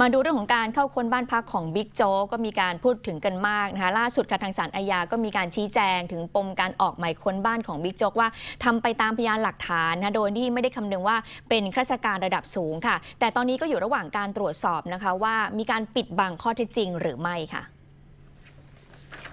มาดูเรื่องของการเข้าค้นบ้านพักของบิ๊กโจ๊กก็มีการพูดถึงกันมากนะคะล่าสุดค่ะทางศาลอาญาก็มีการชี้แจง ถึงปมการออกหมายค้นบ้านของบิ๊กโจ๊กว่า ทำไปตามพยานหลักฐานนะโดยที่ไม่ได้คำนึงว่าเป็นข้าราชการระดับสูงค่ะ แต่ตอนนี้ก็อยู่ระหว่างการตรวจสอบนะคะว่ามีการปิดบังข้อเท็จจริงหรือไม่ค่ะ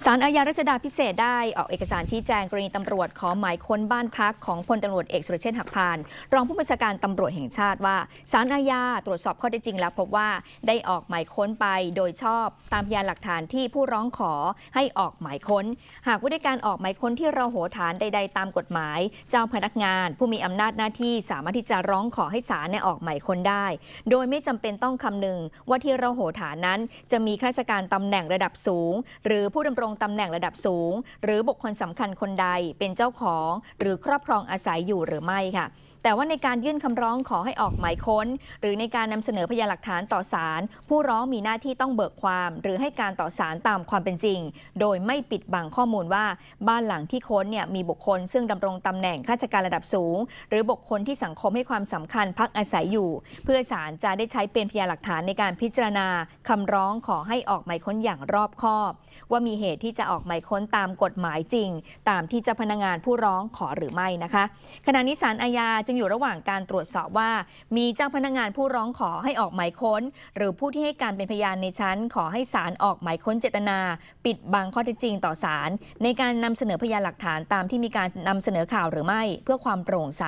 สารอาญารัชดาพิเศษได้ออกเอกสารชี้แจงกรณีตำรวจขอหมายค้นบ้านพักของพลตำรวจเอกสุรเชษฐ์หักพานรองผู้บัญชาการตำรวจแห่งชาติว่าสารอาญาตรวจสอบข้อเท็จจริงแล้วพบว่าได้ออกหมายค้นไปโดยชอบตามพยานหลักฐานที่ผู้ร้องขอให้ออกหมายค้น หากว่าด้การออกหมายค้นที่เราโหฐานใด ๆ ตามกฎหมาย เจ้าพนักงานผู้มีอำนาจหน้าที่สามารถที่จะร้องขอให้ศาลออกหมายค้นได้ โดยไม่จำเป็นต้องคำนึงว่าที่เราโหฐานนั้นจะมีข้าราชการตำแหน่งระดับสูง หรือผู้ดำรงตำแหน่งระดับสูงหรือบุคคลสำคัญคนใดเป็นเจ้าของหรือครอบครองอาศัยอยู่หรือไม่ค่ะแต่ว่าในการยื่นคำร้องขอให้ออกหมายค้น หรือในการนำเสนอพยานหลักฐานต่อศาลผู้ร้องมีหน้าที่ต้องเบิกความ หรือให้การต่อศาลตามความเป็นจริง โดยไม่ปิดบังข้อมูลว่าบ้านหลังที่ค้นเนี่ย มีบุคคลซึ่งดำรงตำแหน่งข้าราชการระดับสูง หรือบุคคลที่สังคมให้ความสำคัญพักอาศัยอยู่ เพื่อศาลจะได้ใช้เป็นพยานหลักฐานในการพิจารณาคำร้องขอให้ออกหมายค้นอย่างรอบคอบ ว่ามีเหตุที่จะออกหมายค้นตามกฎหมายจริง ตามที่เจ้าพนักงานผู้ร้องขอหรือไม่นะคะ ขณะนี้ศาลอาญาจึงงอยู่ระหว่างการตรวจสอบว่า มีเจ้าพนักงานผู้ร้องขอให้ออกหมายค้น หรือผู้ที่ให้การเป็นพยานในชั้น ขอให้ศาลออกหมายค้นเจตนา ปิดบังข้อเท็จจริงต่อศาลในการนำเสนอพยานหลักฐานตามที่มีการนำเสนอข่าวหรือไม่ เพื่อความโปร่งใส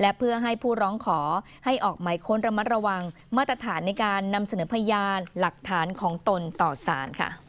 และเพื่อให้ผู้ร้องขอ ให้ออกหมายค้นระมัดระวัง มาตรฐานในการนำเสนอพยาน หลักฐานของตนต่อศาลค่ะ